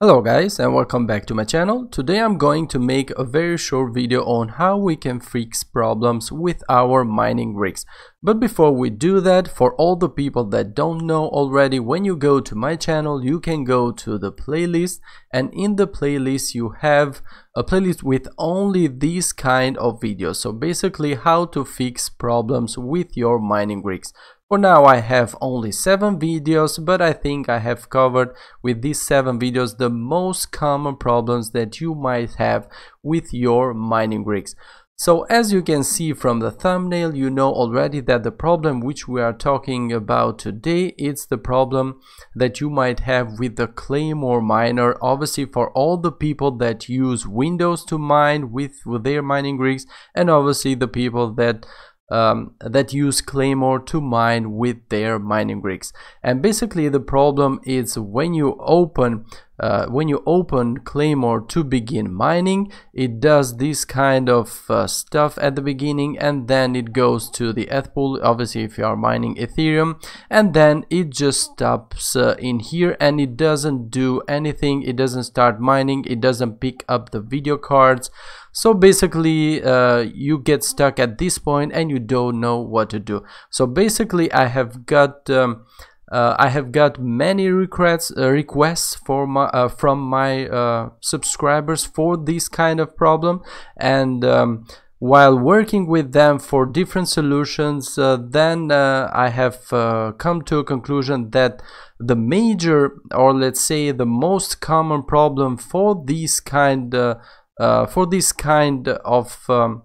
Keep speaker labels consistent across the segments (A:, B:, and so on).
A: Hello guys and welcome back to my channel. Today I'm going to make a very short video on how we can fix problems with our mining rigs. But before we do that, for all the people that don't know already, when you go to my channel, you can go to the playlist and in the playlist you have a playlist with only these kind of videos. So basically how to fix problems with your mining rigs. For now I have only 7 videos, but I think I have covered with these 7 videos the most common problems that you might have with your mining rigs. So as you can see from the thumbnail, you know already that the problem which we are talking about today, it's the problem that you might have with the Claymore miner. Obviously for all the people that use Windows to mine with, with their mining rigs and obviously the people that um, that use Claymore to mine with their mining rigs. And basically the problem is when you open uh, when you open Claymore to begin mining, it does this kind of uh, stuff at the beginning and then it goes to the ETH pool, obviously if you are mining Ethereum, and then it just stops uh, in here and it doesn't do anything, it doesn't start mining, it doesn't pick up the video cards. So basically uh, you get stuck at this point and you don't know what to do. So basically I have got um, uh, I have got many requests uh, requests for my uh, from my uh, subscribers for this kind of problem and um, while working with them for different solutions uh, then uh, I have come to a conclusion that the major or let's say the most common problem for this kind for this kind of um,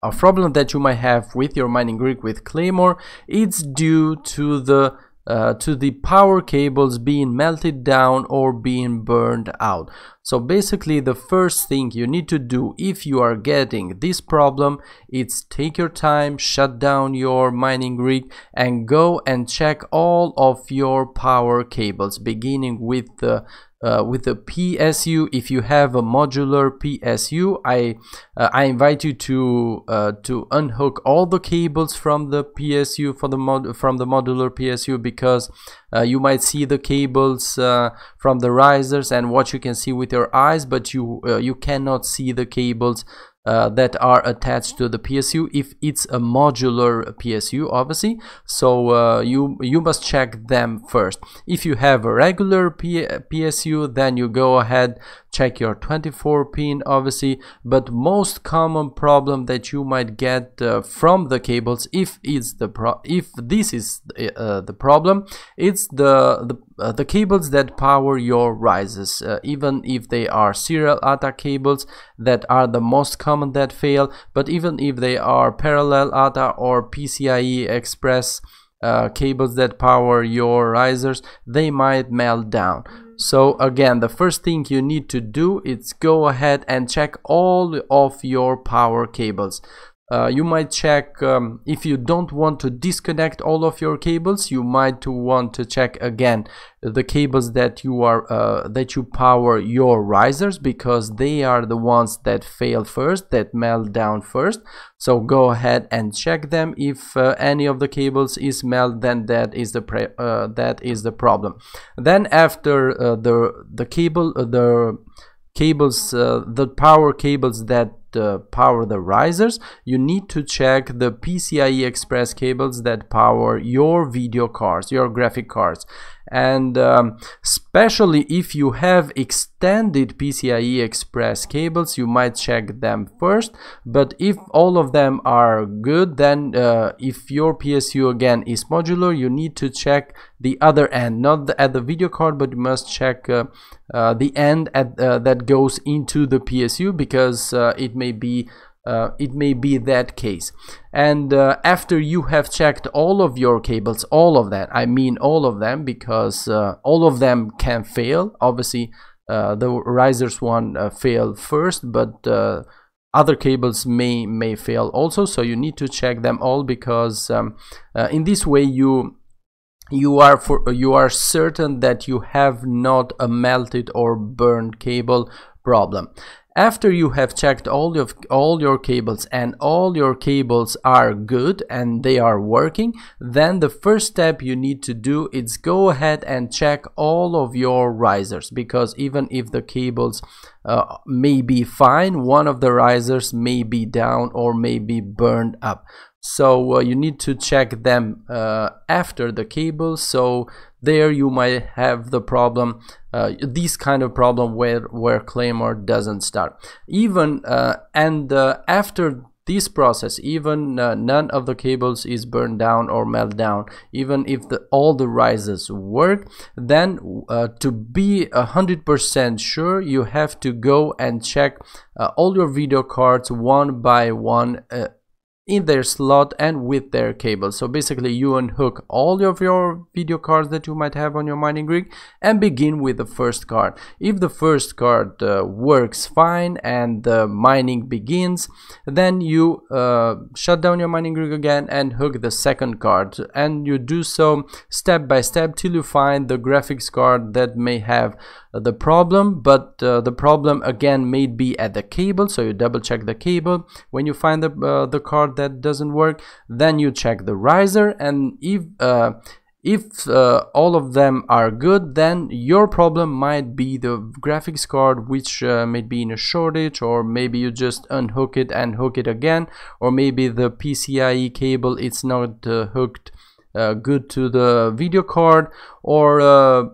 A: a problem that you might have with your mining rig with Claymore it's due to the uh, to the power cables being melted down or being burned out. So basically the first thing you need to do if you are getting this problem it's take your time, shut down your mining rig and go and check all of your power cables beginning with the uh, with the PSU. If you have a modular PSU, I uh, I invite you to uh, to unhook all the cables from the PSU for the mod from the modular PSU because uh, you might see the cables uh, from the risers and what you can see with your eyes, but you uh, you cannot see the cables uh, that are attached to the PSU if it's a modular PSU obviously so uh, you you must check them first if you have a regular P PSU then you go ahead check your 24 pin obviously but most common problem that you might get uh, from the cables if it's the if this is uh, uh, the problem it's the the uh, the cables that power your rises, uh, even if they are serial ATA cables that are the most common common that fail, but even if they are parallel ATA or PCIe Express uh, cables that power your risers, they might melt down. So again, the first thing you need to do is go ahead and check all of your power cables. Uh, you might check um, if you don't want to disconnect all of your cables you might want to check again the cables that you are uh, that you power your risers because they are the ones that fail first that melt down first so go ahead and check them if uh, any of the cables is melt then that is the uh, that is the problem then after uh, the the cable the cables the power cables that uh, power the risers, you need to check the PCIe Express cables that power your video cards, your graphic cards. And um, especially if you have extended standard PCIe Express cables, you might check them first. But if all of them are good, then uh, if your PSU again is modular, you need to check the other end, not the, at the video card, but you must check uh, uh, the end at, uh, that goes into the PSU because uh, it may be uh, it may be that case and uh, after you have checked all of your cables all of that i mean all of them because uh, all of them can fail obviously uh, the risers one uh, fail first, but uh, other cables may may fail also so you need to check them all because um, uh, in this way you you are for you are certain that you have not a melted or burned cable problem after you have checked all your, all your cables and all your cables are good and they are working, then the first step you need to do is go ahead and check all of your risers because even if the cables uh, may be fine, one of the risers may be down or may be burned up so uh, you need to check them uh, after the cable so there you might have the problem uh, this kind of problem where where claymore doesn't start even uh, and uh, after this process even uh, none of the cables is burned down or melt down even if the, all the rises work then to be a hundred percent sure you have to go and check all your video cards one by one in their slot and with their cable so basically you unhook all of your video cards that you might have on your mining rig and begin with the first card if the first card uh, works fine and the mining begins then you uh, shut down your mining rig again and hook the second card and you do so step by step till you find the graphics card that may have uh, the problem but uh, the problem again may be at the cable so you double check the cable when you find the, uh, the card that doesn't work then you check the riser and if uh, if uh, all of them are good, then your problem might be the graphics card, which uh, may be in a shortage, or maybe you just unhook it and hook it again, or maybe the PCIe cable it's not uh, hooked uh, good to the video card, or uh,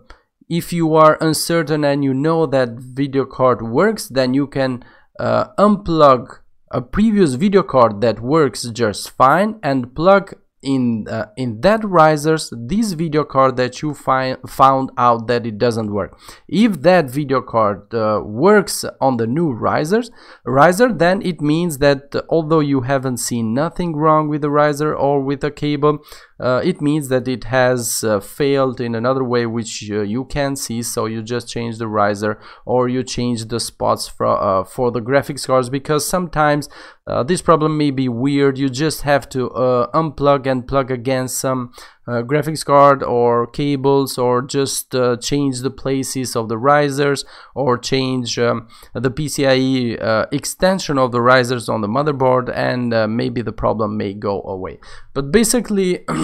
A: if you are uncertain and you know that video card works, then you can uh, unplug a previous video card that works just fine and plug in uh, in that risers this video card that you find found out that it doesn't work if that video card uh, works on the new risers riser then it means that although you haven't seen nothing wrong with the riser or with the cable uh, it means that it has uh, failed in another way which uh, you can see so you just change the riser or you change the spots for for the graphics cards because sometimes uh, this problem may be weird, you just have to uh, unplug and plug again some uh, graphics card or cables or just uh, change the places of the risers or change um, the PCIe uh, extension of the risers on the motherboard and uh, maybe the problem may go away. But basically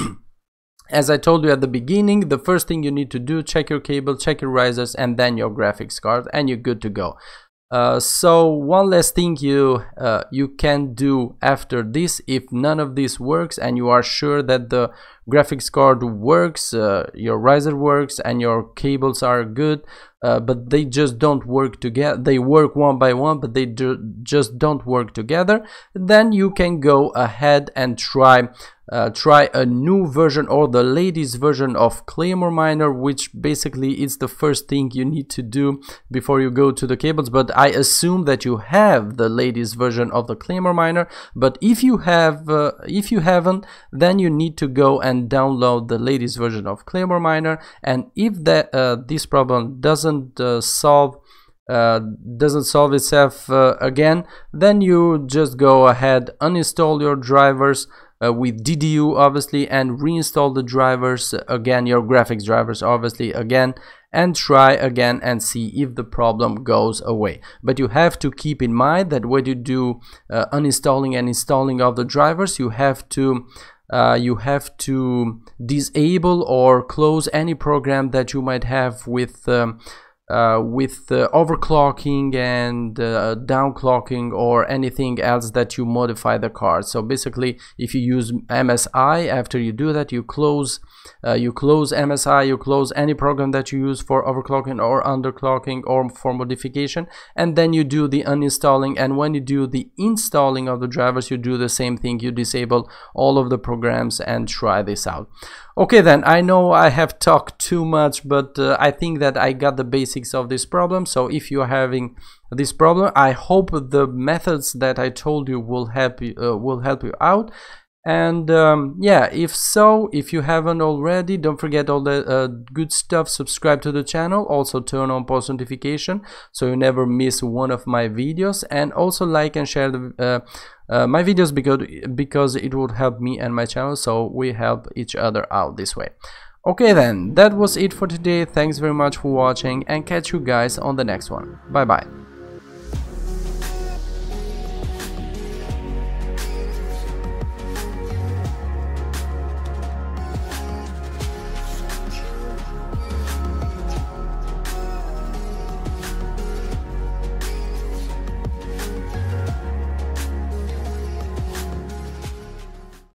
A: As I told you at the beginning, the first thing you need to do, check your cable, check your risers and then your graphics card and you're good to go. Uh, so one last thing you uh, you can do after this if none of this works and you are sure that the graphics card works uh, your riser works and your cables are good uh, but they just don't work together. They work one by one, but they do, just don't work together. Then you can go ahead and try uh, try a new version or the ladies version of Claymore Miner, which basically is the first thing you need to do before you go to the cables. But I assume that you have the ladies version of the Claymore Miner. But if you have, uh, if you haven't, then you need to go and download the ladies version of Claymore Miner. And if that uh, this problem doesn't doesn't uh, solve uh, doesn't solve itself uh, again then you just go ahead uninstall your drivers uh, with DDU obviously and reinstall the drivers again your graphics drivers obviously again and try again and see if the problem goes away but you have to keep in mind that when you do uh, uninstalling and installing of the drivers you have to uh, you have to disable or close any program that you might have with um, uh, with overclocking and uh, downclocking or anything else that you modify the card so basically if you use MSI after you do that you close uh, you close MSI you close any program that you use for overclocking or underclocking or for modification and then you do the uninstalling and when you do the installing of the drivers you do the same thing you disable all of the programs and try this out okay then I know I have talked too much but uh, I think that I got the basic of this problem so if you're having this problem I hope the methods that I told you will help you uh, will help you out and um, yeah if so if you haven't already don't forget all the uh, good stuff subscribe to the channel also turn on post notification so you never miss one of my videos and also like and share the, uh, uh, my videos because because it would help me and my channel so we help each other out this way Okay then, that was it for today, thanks very much for watching and catch you guys on the next one. Bye bye.